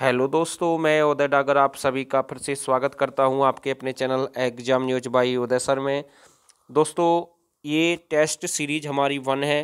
hello दोस्तों मैं उदय डागर आप सभी का फिर से स्वागत करता हूं आपके अपने channel exam news by Uday sir में दोस्तों ये टेस्ट सीरीज हमारी वन है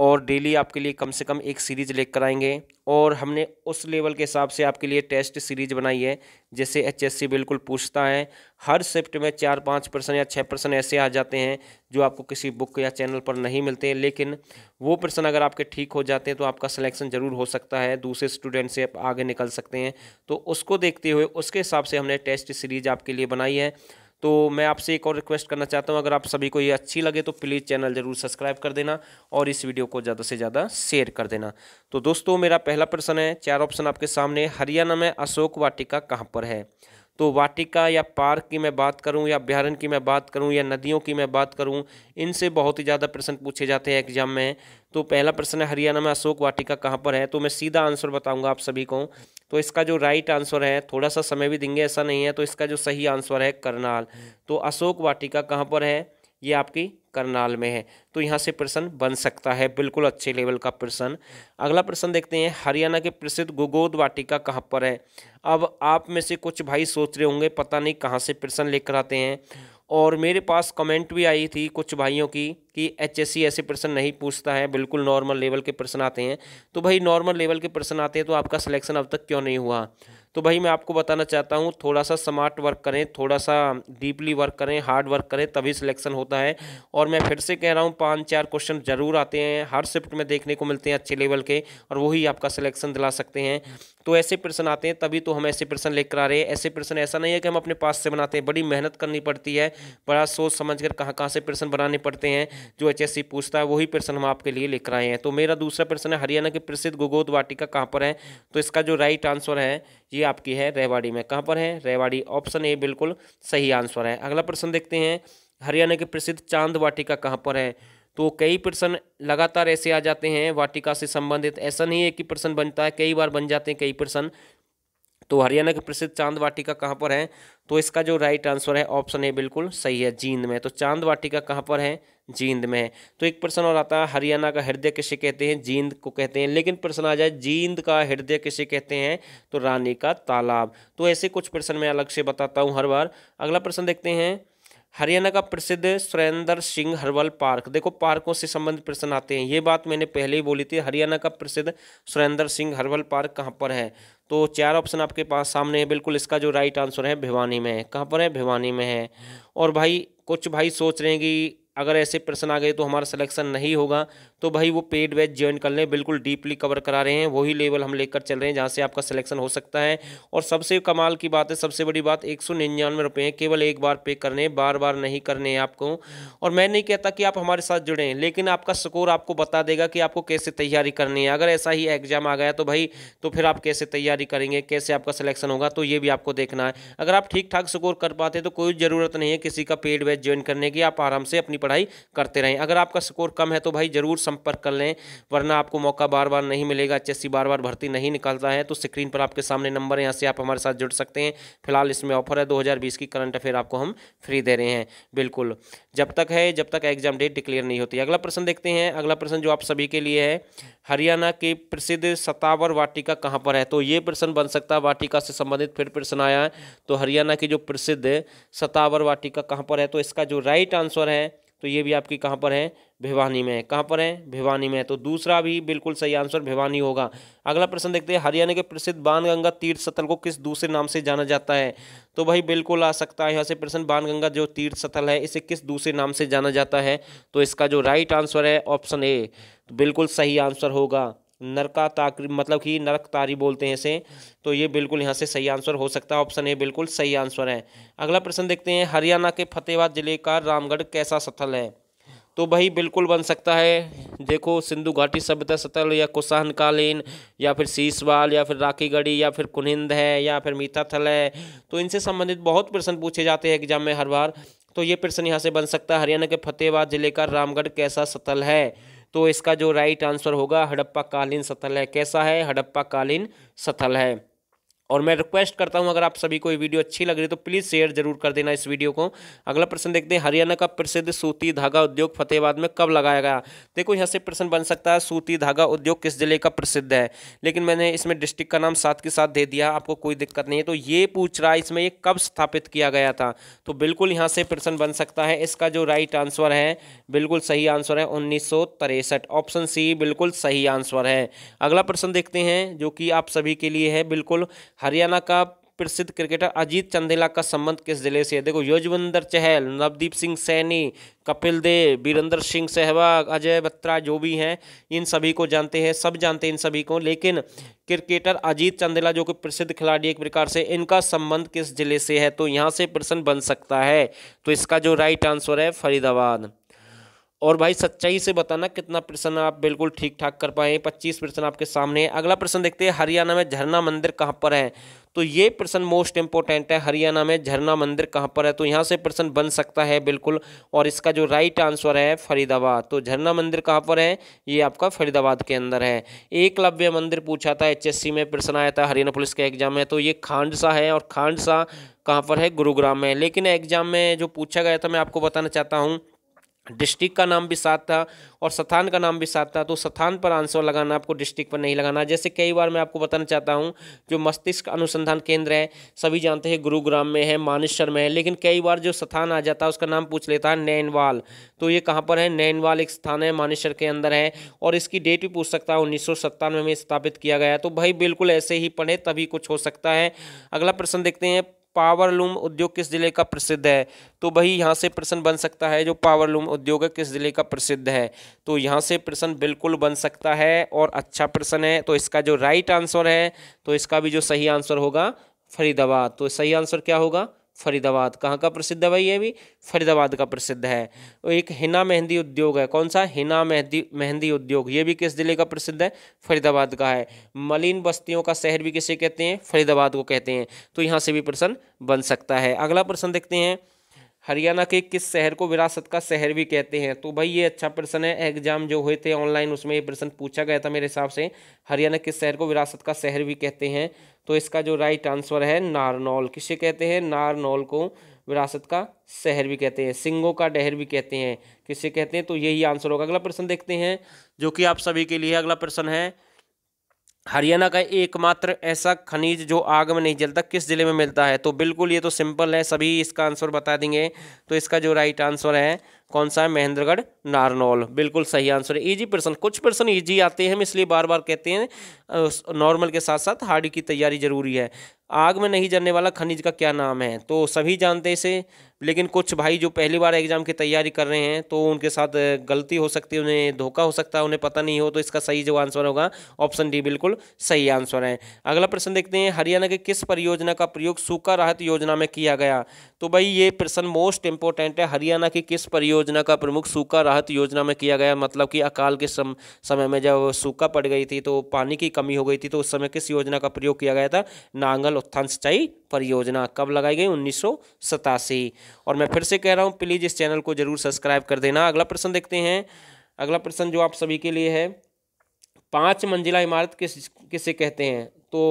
और डेली आपके लिए कम से कम एक सीरीज लेकर आएंगे और हमने उस लेवल के हिसाब से आपके लिए टेस्ट सीरीज बनाई है जैसे एचएससी बिल्कुल पूछता है हर शिफ्ट में चार पाँच परसेंट या छः परसेंट ऐसे आ जाते हैं जो आपको किसी बुक या चैनल पर नहीं मिलते लेकिन वो प्रश्न अगर आपके ठीक हो जाते हैं तो आपका सिलेक्शन ज़रूर हो सकता है दूसरे स्टूडेंट से आप आगे निकल सकते हैं तो उसको देखते हुए उसके हिसाब से हमने टेस्ट सीरीज आपके लिए बनाई है तो मैं आपसे एक और रिक्वेस्ट करना चाहता हूँ अगर आप सभी को ये अच्छी लगे तो प्लीज़ चैनल ज़रूर सब्सक्राइब कर देना और इस वीडियो को ज़्यादा से ज़्यादा शेयर कर देना तो दोस्तों मेरा पहला प्रश्न है चार ऑप्शन आपके सामने हरियाणा में अशोक वाटिका कहाँ पर है तो वाटिका या पार्क की मैं बात करूं या अभ्यारण की मैं बात करूं या नदियों की मैं बात करूं इनसे बहुत ही ज़्यादा प्रश्न पूछे जाते हैं एग्जाम में तो पहला प्रश्न है हरियाणा में अशोक वाटिका कहाँ पर है तो मैं सीधा आंसर बताऊँगा आप सभी को तो इसका जो राइट आंसर है थोड़ा सा समय भी देंगे ऐसा नहीं है तो इसका जो सही आंसर है करनाल तो अशोक वाटिका कहाँ पर है ये आपकी करनाल में है तो यहाँ से प्रश्न बन सकता है बिल्कुल अच्छे लेवल का प्रश्न अगला प्रश्न देखते हैं हरियाणा के प्रसिद्ध गुगोद वाटिका कहाँ पर है अब आप में से कुछ भाई सोच रहे होंगे पता नहीं कहाँ से प्रश्न लेकर आते हैं और मेरे पास कमेंट भी आई थी कुछ भाइयों की कि एच एस सी ऐसे प्रश्न नहीं पूछता है बिल्कुल नॉर्मल लेवल के प्रश्न आते हैं तो भाई नॉर्मल लेवल के प्रश्न आते हैं तो आपका सिलेक्शन अब तक क्यों नहीं हुआ तो भाई मैं आपको बताना चाहता हूँ थोड़ा सा स्मार्ट वर्क करें थोड़ा सा डीपली वर्क करें हार्ड वर्क करें तभी सिलेक्शन होता है और मैं फिर से कह रहा हूँ पाँच चार क्वेश्चन ज़रूर आते हैं हर शिफ्ट में देखने को मिलते हैं अच्छे लेवल के और वही आपका सिलेक्शन दिला सकते हैं तो ऐसे प्रश्न आते हैं तभी तो हम ऐसे प्रश्न लेकर आ रहे हैं ऐसे प्रश्न ऐसा नहीं है कि हम अपने पास से बनाते हैं बड़ी मेहनत करनी पड़ती है बड़ा सोच समझ कर कहाँ कहाँ से प्रश्न बनाने पड़ते हैं जो एच पूछता है वही प्रश्न हम आपके लिए लिख रहे हैं तो मेरा दूसरा प्रश्न है हरियाणा के प्रसिद्ध गोगोद वाटिका कहाँ पर है तो इसका जो राइट आंसर है ये आपकी है रेवाड़ी में कहाँ पर है रेवाड़ी ऑप्शन ए बिल्कुल सही आंसर है अगला प्रश्न देखते हैं हरियाणा की प्रसिद्ध चांद वाटिका कहाँ पर है तो कई प्रश्न लगातार ऐसे आ जाते हैं वाटिका से संबंधित ऐसा नहीं है कि प्रश्न बनता है कई बार बन जाते हैं कई प्रश्न तो हरियाणा के प्रसिद्ध चांद वाटिका कहाँ पर है तो इसका जो राइट आंसर है ऑप्शन ए बिल्कुल सही है जींद में तो चांद वाटिका कहाँ पर है जींद में है तो एक प्रश्न और आता है हरियाणा का हृदय किसे कहते हैं जींद को कहते हैं लेकिन प्रश्न आ जाए जींद का हृदय किसे कहते हैं तो रानी का तालाब तो ऐसे कुछ प्रश्न मैं अलग से बताता हूँ हर बार अगला प्रश्न देखते हैं हरियाणा का प्रसिद्ध सुरेंद्र सिंह हरवल पार्क देखो पार्कों से संबंधित प्रश्न आते हैं ये बात मैंने पहले ही बोली थी हरियाणा का प्रसिद्ध सुरेंद्र सिंह हरवल पार्क कहाँ पर है तो चार ऑप्शन आपके पास सामने है बिल्कुल इसका जो राइट आंसर है भिवानी में है कहाँ पर है भिवानी में है और भाई कुछ भाई सोच रहे हैं कि अगर ऐसे प्रश्न आ गए तो हमारा सिलेक्शन नहीं होगा तो भाई वो पेड बैच ज्वाइन कर लें बिल्कुल डीपली कवर करा रहे हैं वही लेवल हम लेकर चल रहे हैं जहाँ से आपका सिलेक्शन हो सकता है और सबसे कमाल की बात है सबसे बड़ी बात एक सौ निन्यानवे केवल एक बार पे करने बार बार नहीं करने हैं आपको और मैं नहीं कहता कि आप हमारे साथ जुड़ें लेकिन आपका स्कोर आपको बता देगा कि आपको कैसे तैयारी करनी है अगर ऐसा ही एग्जाम आ गया तो भाई तो फिर आप कैसे तैयारी करेंगे कैसे आपका सिलेक्शन होगा तो ये भी आपको देखना है अगर आप ठीक ठाक स्कोर कर पाते तो कोई ज़रूरत नहीं है किसी का पेड बैच ज्वाइन करने की आप आराम से अपनी पढ़ाई करते रहें अगर आपका स्कोर कम है तो भाई ज़रूर संपर्क कर लें वरना आपको मौका बार बार नहीं मिलेगा एच बार बार भर्ती नहीं निकलता है तो स्क्रीन पर आपके सामने नंबर यहाँ से आप हमारे साथ जुड़ सकते हैं फिलहाल इसमें ऑफर है दो की करंट अफेयर आपको हम फ्री दे रहे हैं बिल्कुल जब तक है जब तक एग्जाम डेट डिक्लेयर नहीं होती अगला प्रश्न देखते हैं अगला प्रश्न जो आप सभी के लिए है हरियाणा की प्रसिद्ध सतावर वाटिका कहाँ पर है तो ये प्रश्न बन सकता है वाटिका से संबंधित फिर प्रश्न आया है तो हरियाणा की जो प्रसिद्ध सतावर वाटिका कहाँ पर है तो इसका जो राइट आंसर है तो ये भी आपकी कहाँ पर है भिवानी में कहाँ पर है भिवानी में तो दूसरा भी बिल्कुल सही आंसर भिवानी होगा अगला प्रश्न देखते हैं हरियाणा के प्रसिद्ध बाणगंगा तीर्थ स्थल को किस दूसरे नाम से जाना जाता है तो भाई बिल्कुल आ सकता है यहाँ से प्रश्न बाणगंगा जो तीर्थ स्थल है इसे किस दूसरे नाम से जाना जाता है तो इसका जो राइट आंसर है ऑप्शन ए तो बिल्कुल सही आंसर होगा नरका ताकरी मतलब कि नरक तारी बोलते हैं इसे तो ये बिल्कुल यहाँ से सही आंसर हो सकता है ऑप्शन ए बिल्कुल सही आंसर है अगला प्रश्न देखते हैं हरियाणा के फतेहबाद जिले का रामगढ़ कैसा स्थल है तो भाई बिल्कुल बन सकता है देखो सिंधु घाटी सभ्यता स्थल या कुशाहन कालीन या फिर सीसवाल या फिर राखीगढ़ी या फिर कुनिंद है या फिर थल है तो इनसे संबंधित बहुत प्रश्न पूछे जाते हैं एग्जाम में हर बार तो ये प्रश्न यहाँ से बन सकता है हरियाणा के फतेहबाद जिले का रामगढ़ कैसा स्थल है तो इसका जो राइट आंसर होगा हड़प्पा कालीन स्थल है कैसा है हड़प्पा कालीन स्थल है और मैं रिक्वेस्ट करता हूं अगर आप सभी को ये वीडियो अच्छी लग रही है तो प्लीज़ शेयर जरूर कर देना इस वीडियो को अगला प्रश्न देखते हैं हरियाणा का प्रसिद्ध सूती धागा उद्योग फतेहाबाद में कब लगाया गया देखो यहाँ से प्रश्न बन सकता है सूती धागा उद्योग किस जिले का प्रसिद्ध है लेकिन मैंने इसमें डिस्ट्रिक्ट का नाम साथ के साथ दे दिया आपको कोई दिक्कत नहीं है तो ये पूछ रहा है इसमें ये कब स्थापित किया गया था तो बिल्कुल यहाँ से प्रश्न बन सकता है इसका जो राइट आंसर है बिल्कुल सही आंसर है उन्नीस ऑप्शन सी बिल्कुल सही आंसर है अगला प्रश्न देखते हैं जो कि आप सभी के लिए है बिल्कुल हरियाणा का प्रसिद्ध क्रिकेटर अजीत चंदेला का संबंध किस जिले से है देखो युजविंदर चहल नवदीप सिंह सैनी कपिल देव वीरेंद्र सिंह सहवाग अजय बत्रा जो भी हैं इन सभी को जानते हैं सब जानते हैं इन सभी को लेकिन क्रिकेटर अजीत चंदेला जो कि प्रसिद्ध खिलाड़ी एक प्रकार से इनका संबंध किस जिले से है तो यहाँ से प्रश्न बन सकता है तो इसका जो राइट आंसर है फरीदाबाद और भाई सच्चाई से बताना कितना प्रश्न आप बिल्कुल ठीक ठाक कर पाए पच्चीस प्रश्न आपके सामने है अगला प्रश्न देखते हैं हरियाणा में झरना मंदिर कहाँ पर है तो ये प्रश्न मोस्ट इंपॉर्टेंट है हरियाणा में झरना मंदिर कहाँ पर है तो यहाँ से प्रश्न बन सकता है बिल्कुल और इसका जो राइट आंसर है फरीदाबाद तो झरना मंदिर कहाँ पर है ये आपका फरीदाबाद के अंदर है एकलव्य मंदिर पूछा था एचएससी में प्रश्न आया था हरियाणा पुलिस के एग्जाम में तो ये खांडसा है और खांडसा कहाँ पर है गुरुग्राम में लेकिन एग्जाम में जो पूछा गया था मैं आपको बताना चाहता हूँ डिस्ट्रिक्ट का नाम भी साथ था और स्थान का नाम भी साथ था तो स्थान पर आंसर लगाना आपको डिस्ट्रिक्ट पर नहीं लगाना जैसे कई बार मैं आपको बताना चाहता हूँ जो मस्तिष्क अनुसंधान केंद्र है सभी जानते हैं गुरुग्राम में है मानेश्वर में है लेकिन कई बार जो स्थान आ जाता है उसका नाम पूछ लेता है नैनवाल तो ये कहाँ पर है नैनवाल एक स्थान है मानेश्वर के अंदर है और इसकी डेट भी पूछ सकता है उन्नीस में स्थापित किया गया तो भाई बिल्कुल ऐसे ही पढ़े तभी कुछ हो सकता है अगला प्रश्न देखते हैं पावर लूम उद्योग किस जिले का प्रसिद्ध है तो भाई यहाँ से प्रश्न बन सकता है जो पावर लूम उद्योग है किस जिले का प्रसिद्ध है तो यहाँ से प्रश्न बिल्कुल बन सकता है और अच्छा प्रश्न है तो इसका जो राइट आंसर है तो इसका भी जो सही आंसर होगा फरीदाबाद तो सही आंसर क्या होगा फरीदाबाद कहाँ का प्रसिद्ध है भाई ये भी फरीदाबाद का प्रसिद्ध है और एक हिना मेहंदी उद्योग है कौन सा हिना मेहंदी मेहंदी उद्योग ये भी किस जिले का प्रसिद्ध है फरीदाबाद का है मलिन बस्तियों का शहर भी किसे कहते हैं फरीदाबाद को कहते हैं तो यहाँ से भी प्रश्न बन सकता है अगला प्रश्न देखते हैं हरियाणा के किस शहर को विरासत का शहर भी कहते हैं तो भाई ये अच्छा प्रश्न है एग्जाम जो हुए थे ऑनलाइन उसमें ये प्रश्न पूछा गया था मेरे हिसाब से हरियाणा किस शहर को विरासत का शहर भी कहते हैं तो इसका जो राइट आंसर है नारनौल किसे कहते हैं नारनौल को विरासत का शहर भी कहते हैं सिंगों का डहर भी कहते हैं किसे कहते हैं तो यही आंसर होगा अगला प्रश्न देखते हैं जो कि आप सभी के लिए अगला प्रश्न है हरियाणा का एकमात्र ऐसा खनिज जो आग में नहीं जलता किस ज़िले में मिलता है तो बिल्कुल ये तो सिंपल है सभी इसका आंसर बता देंगे तो इसका जो राइट आंसर है कौन सा है महेंद्रगढ़ नारनौल बिल्कुल सही आंसर है इजी प्रश्न कुछ प्रश्न ईजी आते हैं हम इसलिए बार बार कहते हैं नॉर्मल के साथ साथ हार्ड की तैयारी जरूरी है आग में नहीं जलने वाला खनिज का क्या नाम है तो सभी जानते इसे लेकिन कुछ भाई जो पहली बार एग्जाम की तैयारी कर रहे हैं तो उनके साथ गलती हो सकती है उन्हें धोखा हो सकता है उन्हें पता नहीं हो तो इसका सही जो आंसर होगा ऑप्शन डी बिल्कुल सही आंसर है अगला प्रश्न देखते हैं हरियाणा के किस परियोजना का प्रयोग सूखा राहत योजना में किया गया तो भाई ये प्रश्न मोस्ट इंपॉर्टेंट है हरियाणा की किस परियोजना योजना का प्रमुख सूखा राहत योजना में किया गया मतलब कि अकाल के सम, समय में जब सूखा पड़ गई थी तो पानी की कमी हो गई थी तो उस समय किस योजना का प्रयोग किया गया था नांगल उत्थान सिंचाई परियोजना कब लगाई गई उन्नीस और मैं फिर से कह रहा हूँ प्लीज़ इस चैनल को जरूर सब्सक्राइब कर देना अगला प्रश्न देखते हैं अगला प्रश्न जो आप सभी के लिए है पाँच मंजिला इमारत किस किसे कहते हैं तो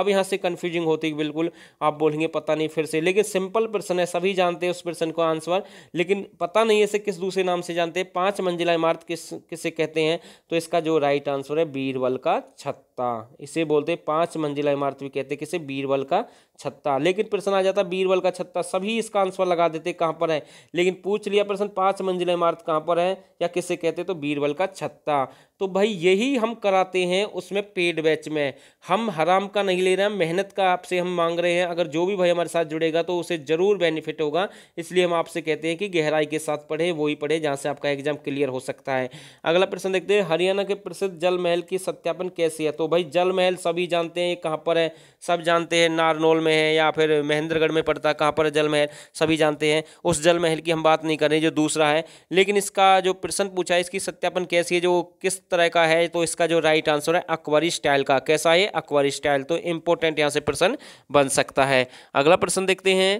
अब यहाँ से कन्फ्यूजिंग होती है बिल्कुल आप बोलेंगे पता नहीं फिर से लेकिन सिंपल प्रश्न है सभी जानते हैं उस प्रश्न को आंसर लेकिन पता नहीं इसे किस दूसरे नाम से जानते हैं पाँच मंजिला इमारत किस किसे कहते हैं तो इसका जो राइट आंसर है बीरबल का छत छत्ता इसे बोलते हैं मंजिला इमारत भी कहते हैं किसे बीरबल का छत्ता लेकिन प्रश्न आ जाता बीरबल का छत्ता सभी इसका आंसर लगा देते कहाँ पर है लेकिन पूछ लिया प्रश्न पांच मंजिला इमारत कहाँ पर है या किसे कहते तो बीरबल का छत्ता तो भाई यही हम कराते हैं उसमें पेड बैच में हम हराम का नहीं ले रहे हैं मेहनत का आपसे हम मांग रहे हैं अगर जो भी भाई हमारे साथ जुड़ेगा तो उसे ज़रूर बेनिफिट होगा इसलिए हम आपसे कहते हैं कि गहराई के साथ पढ़े वही पढ़े जहाँ से आपका एग्जाम क्लियर हो सकता है अगला प्रश्न देखते हैं हरियाणा के प्रसिद्ध जल महल की सत्यापन कैसे है तो तो भाई जल महल सभी जानते हैं कहाँ पर है सब जानते हैं नारनौल में है या फिर महेंद्रगढ़ में पड़ता है कहाँ पर है जल महल सभी जानते हैं उस जल महल की हम बात नहीं कर रहे जो दूसरा है लेकिन इसका जो प्रश्न पूछा है इसकी सत्यापन कैसी है जो किस तरह का है तो इसका जो राइट आंसर है अकबरी स्टाइल का कैसा है अकबरी स्टाइल तो इंपॉर्टेंट यहाँ से प्रश्न बन सकता है अगला प्रश्न देखते हैं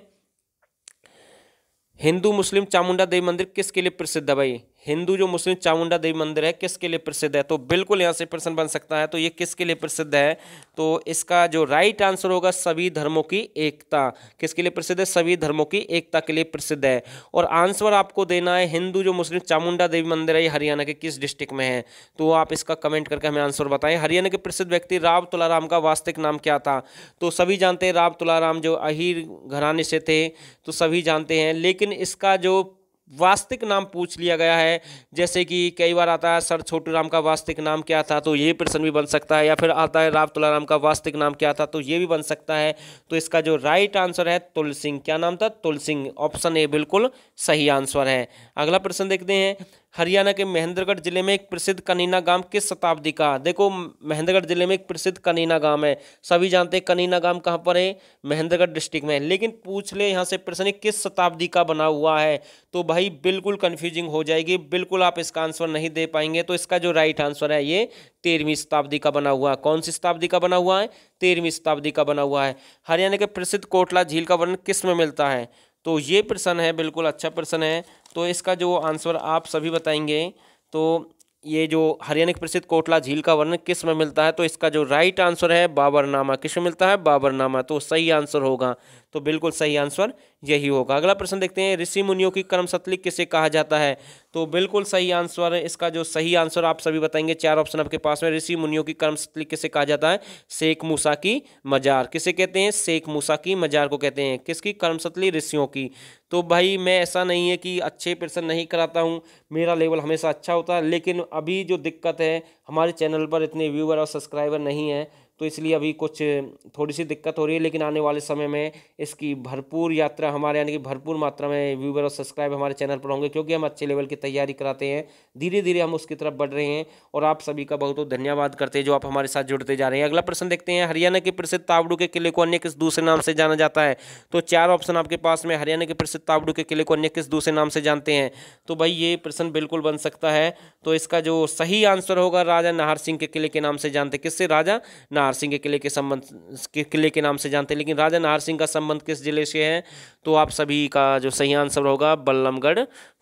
हिंदू मुस्लिम चामुंडा देवी मंदिर किसके लिए प्रसिद्ध है भाई हिंदू जो मुस्लिम चामुंडा देवी मंदिर है किसके लिए प्रसिद्ध है तो बिल्कुल यहाँ से प्रश्न बन सकता है तो ये किसके लिए प्रसिद्ध है तो इसका जो राइट आंसर होगा सभी धर्मों की एकता किसके लिए प्रसिद्ध है सभी धर्मों की एकता के लिए प्रसिद्ध है और आंसर आपको देना है हिंदू जो मुस्लिम चामुंडा देवी मंदिर है ये हरियाणा के किस डिस्ट्रिक्ट में है तो आप इसका कमेंट करके हमें आंसर बताएं हरियाणा के प्रसिद्ध व्यक्ति राव तुलाराम का वास्तविक नाम क्या था तो सभी जानते हैं राव तुलाराम जो अहिर घराने से थे तो सभी जानते हैं लेकिन इसका जो वास्तविक नाम पूछ लिया गया है जैसे कि कई बार आता है सर छोटू राम का वास्तविक नाम क्या था तो ये प्रश्न भी बन सकता है या फिर आता है राम तुला राम का वास्तविक नाम क्या था तो ये भी बन सकता है तो इसका जो राइट आंसर है तुल क्या नाम था तुल ऑप्शन ए बिल्कुल सही आंसर है अगला प्रश्न देखते हैं हरियाणा के महेंद्रगढ़ जिले में एक प्रसिद्ध कनीना गांव किस शताब्दी का देखो महेंद्रगढ़ जिले में एक प्रसिद्ध कनीना गांव है सभी जानते हैं कनीना गांव कहाँ पर है महेंद्रगढ़ डिस्ट्रिक्ट में लेकिन पूछ ले यहाँ से प्रश्न किस शताब्दी का बना हुआ है तो भाई बिल्कुल कन्फ्यूजिंग हो जाएगी बिल्कुल आप इसका आंसर नहीं दे पाएंगे तो इसका जो राइट आंसर है ये तेरहवीं शताब्दी का बना हुआ है कौन सी शताब्दी का बना हुआ है तेरहवीं शताब्दी का बना हुआ है हरियाणा के प्रसिद्ध कोटला झील का वर्णन किस में मिलता है तो ये प्रश्न है बिल्कुल अच्छा प्रश्न है तो इसका जो आंसर आप सभी बताएंगे तो ये जो हरियाणा के प्रसिद्ध कोटला झील का वर्णन किस में मिलता है तो इसका जो राइट आंसर है बाबरनामा किस में मिलता है बाबरनामा तो सही आंसर होगा तो बिल्कुल सही आंसर यही होगा अगला प्रश्न देखते हैं ऋषि मुनियों की कर्मसतली किसे कहा जाता है तो बिल्कुल सही आंसर इसका जो सही आंसर आप सभी बताएंगे चार ऑप्शन आपके पास में ऋषि मुनियों की कर्मसतली किसे कहा जाता है शेख मूसा की मजार किसे कहते हैं शेख मूसा की मजार को कहते हैं किसकी कर्मसतली ऋषियों की तो भाई मैं ऐसा नहीं है कि अच्छे प्रश्न नहीं कराता हूँ मेरा लेवल हमेशा अच्छा होता है लेकिन अभी जो दिक्कत है हमारे चैनल पर इतने व्यूवर और सब्सक्राइबर नहीं है तो इसलिए अभी कुछ थोड़ी सी दिक्कत हो रही है लेकिन आने वाले समय में इसकी भरपूर यात्रा हमारे यानी कि भरपूर मात्रा में व्यूवर और सब्सक्राइब हमारे चैनल पर होंगे क्योंकि हम अच्छे लेवल की तैयारी कराते हैं धीरे धीरे हम उसकी तरफ बढ़ रहे हैं और आप सभी का बहुत बहुत धन्यवाद करते हैं जो आप हमारे साथ जुड़ते जा रहे हैं अगला प्रश्न देखते हैं हरियाणा के प्रसिद्ध तावड़ू के किले को अन्य किस दूसरे नाम से जाना जाता है तो चार ऑप्शन आपके पास में हरियाणा के प्रसिद्ध तावड़ू के किले को अन्य किस दूसरे नाम से जानते हैं तो भाई ये प्रश्न बिल्कुल बन सकता है तो इसका जो सही आंसर होगा राजा नाहर सिंह के किले के नाम से जानते किससे राजा नाहर सिंह के किले के संबंध के किले के नाम से जानते लेकिन राजा नाहर सिंह का संबंध किस जिले से है तो आप सभी का जो सही आंसर होगा बल्लमगढ़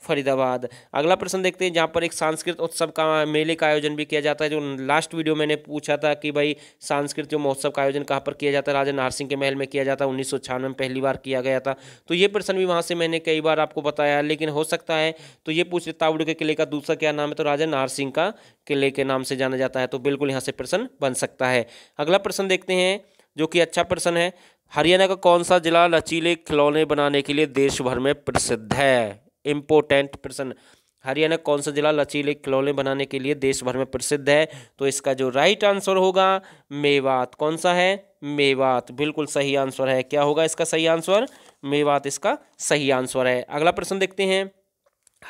फरीदाबाद अगला प्रश्न देखते हैं जहाँ पर एक सांस्कृत उत्सव का मेले का आयोजन भी किया जाता है जो लास्ट वीडियो मैंने पूछा था कि भाई सांस्कृत जो महोत्सव का आयोजन कहाँ पर किया जाता है राजा नारसिंह के महल में किया जाता है उन्नीस में पहली बार किया गया था तो ये प्रश्न भी वहाँ से मैंने कई बार आपको बताया लेकिन हो सकता है तो ये पूछ तावड़ के किले का दूसरा क्या नाम है तो राजा नारसिंह का किले के नाम से जाना जाता है तो बिल्कुल यहाँ से प्रश्न बन सकता है अगला प्रश्न देखते हैं जो कि अच्छा प्रश्न है हरियाणा का कौन सा जिला लचीले खिलौने बनाने के लिए देश भर में प्रसिद्ध है इम्पोर्टेंट प्रश्न हरियाणा कौन सा जिला लचीले खिलौने बनाने के लिए देश भर में प्रसिद्ध है तो इसका जो राइट आंसर होगा मेवात कौन सा है मेवात बिल्कुल सही आंसर है क्या होगा इसका सही आंसर मेवात इसका सही आंसर है अगला प्रश्न देखते हैं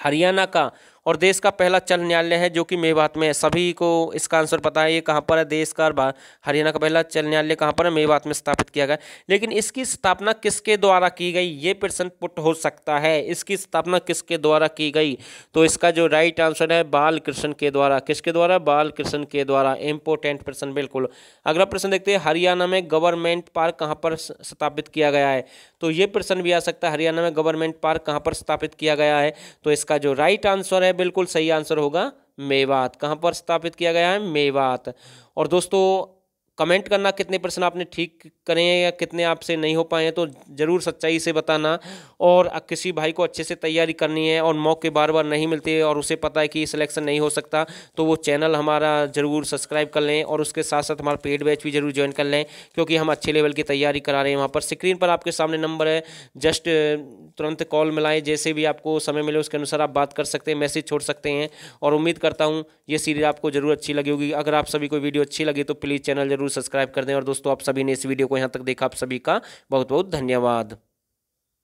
हरियाणा का और देश का पहला चल न्यायालय है जो कि मेवात में है सभी को इसका आंसर पता है ये कहाँ पर है देश का और हरियाणा का पहला चल न्यायालय कहाँ पर है मेवात में स्थापित किया गया लेकिन इसकी स्थापना किसके द्वारा की गई ये प्रश्न पुट हो सकता है इसकी स्थापना किसके द्वारा की गई तो इसका जो राइट आंसर है बाल कृष्ण के द्वारा किसके द्वारा बाल कृष्ण के द्वारा इंपोर्टेंट प्रश्न बिल्कुल अगला प्रश्न देखते हैं हरियाणा में गवर्नमेंट पार्क कहाँ पर स्थापित किया गया है तो ये प्रश्न भी आ सकता है हरियाणा में गवर्नमेंट पार्क कहाँ पर स्थापित किया गया है तो इसका जो राइट आंसर है है बिल्कुल सही आंसर होगा मेवात कहाँ पर स्थापित किया गया है मेवात और दोस्तों कमेंट करना कितने प्रश्न आपने ठीक करें या कितने आपसे नहीं हो पाए हैं तो ज़रूर सच्चाई से बताना और किसी भाई को अच्छे से तैयारी करनी है और मौके बार बार नहीं मिलते और उसे पता है कि सिलेक्शन नहीं हो सकता तो वो चैनल हमारा ज़रूर सब्सक्राइब कर लें और उसके साथ साथ हमारा पेड बैच भी ज़रूर ज्वाइन कर लें क्योंकि हम अच्छे लेवल की तैयारी करा रहे हैं वहाँ पर स्क्रीन पर आपके सामने नंबर है जस्ट तुरंत कॉल मिलाएं जैसे भी आपको समय मिले उसके अनुसार आप बात कर सकते हैं मैसेज छोड़ सकते हैं और उम्मीद करता हूँ ये सीरीज़ आपको ज़रूर अच्छी लगी होगी अगर आप सभी को वीडियो अच्छी लगी तो प्लीज़ चैनल जरूर जरूर सब्सक्राइब कर दें और दोस्तों आप सभी ने इस वीडियो को यहाँ तक देखा आप सभी का बहुत बहुत धन्यवाद